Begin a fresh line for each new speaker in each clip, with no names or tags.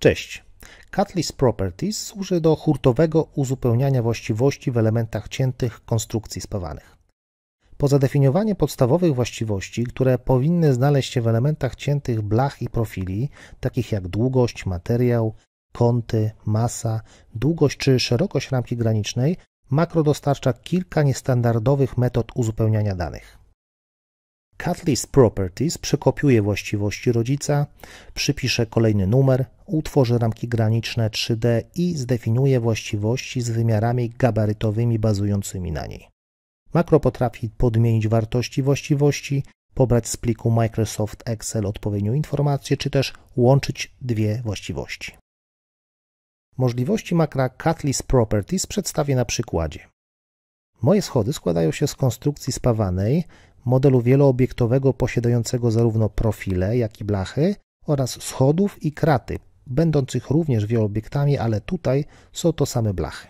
Cześć! Catalyst Properties
służy do hurtowego uzupełniania właściwości w elementach ciętych konstrukcji spawanych. Po zadefiniowaniu podstawowych właściwości, które powinny znaleźć się w elementach ciętych blach i profili, takich jak długość, materiał, kąty, masa, długość czy szerokość ramki granicznej, makro dostarcza kilka niestandardowych metod uzupełniania danych. Catalyst Properties przekopiuje właściwości rodzica, przypisze kolejny numer, utworzy ramki graniczne 3D i zdefiniuje właściwości z wymiarami gabarytowymi bazującymi na niej. Makro potrafi podmienić wartości właściwości, pobrać z pliku Microsoft Excel odpowiednią informację, czy też łączyć dwie właściwości. Możliwości makra Catalyst Properties przedstawię na przykładzie. Moje schody składają się z konstrukcji spawanej, modelu wieloobiektowego posiadającego zarówno profile, jak i blachy oraz schodów i kraty, będących również wielobiektami, ale tutaj są to same blachy.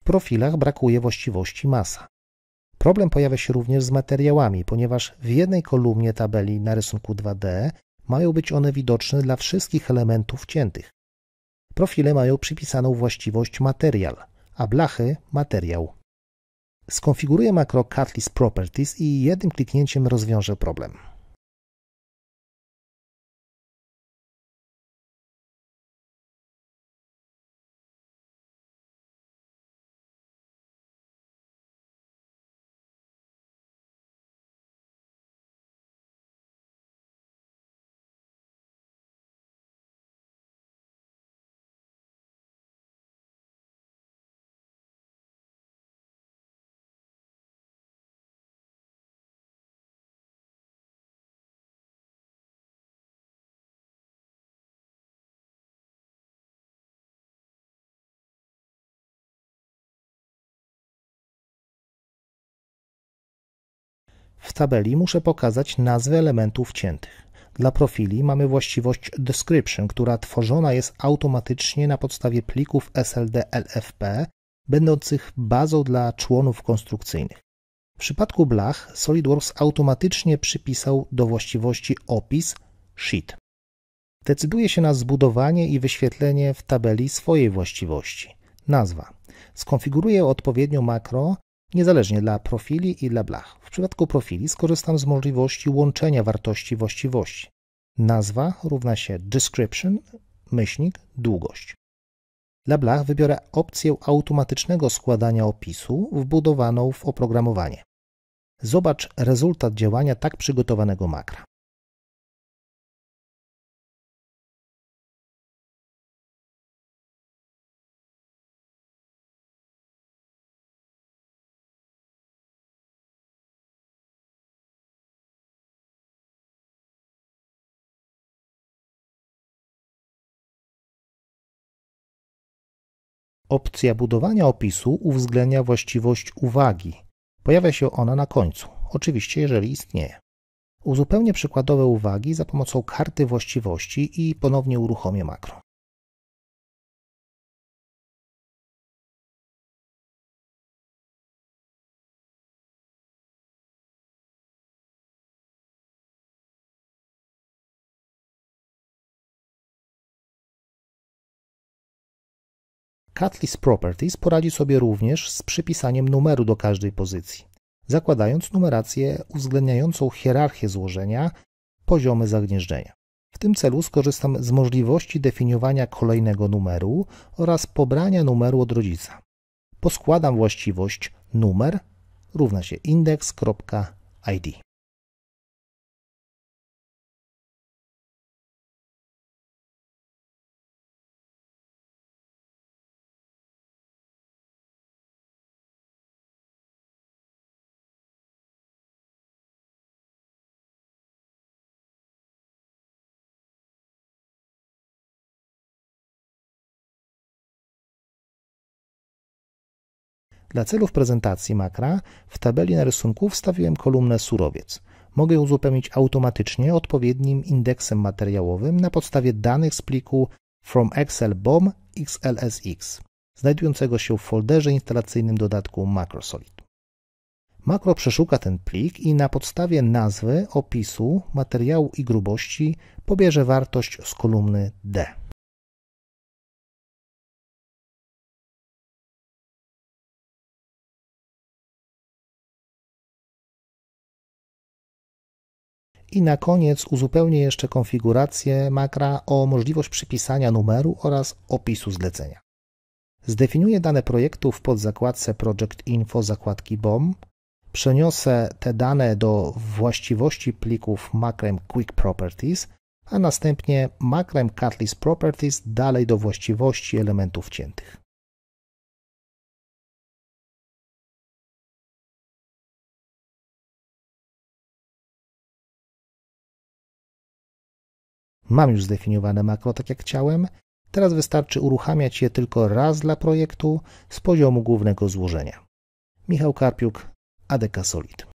W profilach brakuje właściwości masa. Problem pojawia się również z materiałami, ponieważ w jednej kolumnie tabeli na rysunku 2D mają być one widoczne dla wszystkich elementów ciętych. Profile mają przypisaną właściwość material, a blachy materiał. Skonfiguruję
makro Catalyst Properties i jednym kliknięciem rozwiążę problem. W tabeli muszę pokazać nazwy elementów ciętych.
Dla profili mamy właściwość description, która tworzona jest automatycznie na podstawie plików SLD LFP, będących bazą dla członów konstrukcyjnych. W przypadku blach SolidWorks automatycznie przypisał do właściwości opis sheet. Decyduje się na zbudowanie i wyświetlenie w tabeli swojej właściwości nazwa. Skonfiguruję odpowiednio makro, niezależnie dla profili i dla blach. W przypadku profili skorzystam z możliwości łączenia wartości właściwości. Nazwa równa się description, myślnik, długość. Dla blach wybiorę opcję automatycznego składania opisu wbudowaną w
oprogramowanie. Zobacz rezultat działania tak przygotowanego makra. Opcja budowania opisu uwzględnia właściwość uwagi.
Pojawia się ona na końcu, oczywiście jeżeli istnieje. Uzupełnię przykładowe uwagi
za pomocą karty właściwości i ponownie uruchomię makro. Catalyst Properties poradzi sobie również z przypisaniem numeru do każdej pozycji,
zakładając numerację uwzględniającą hierarchię złożenia, poziomy zagnieżdżenia. W tym celu skorzystam z możliwości definiowania kolejnego numeru oraz pobrania numeru od rodzica. Poskładam właściwość numer
równa się index.id. Dla celów prezentacji makra
w tabeli na rysunku wstawiłem kolumnę surowiec. Mogę ją uzupełnić automatycznie odpowiednim indeksem materiałowym na podstawie danych z pliku from Excel BOM XLSX, znajdującego się w folderze instalacyjnym dodatku MacroSolid. Makro przeszuka ten plik i na podstawie nazwy, opisu, materiału i
grubości pobierze wartość z kolumny D. I na koniec uzupełnię
jeszcze konfigurację makra o możliwość przypisania numeru oraz opisu zlecenia. Zdefiniuję dane projektu w podzakładce Project Info zakładki BOM. Przeniosę te dane do właściwości plików makrem Quick
Properties, a następnie makrem Catalyst Properties dalej do właściwości elementów ciętych. Mam już zdefiniowane makro tak jak chciałem, teraz wystarczy uruchamiać je tylko raz dla projektu z poziomu głównego złożenia. Michał Karpiuk, ADK Solid.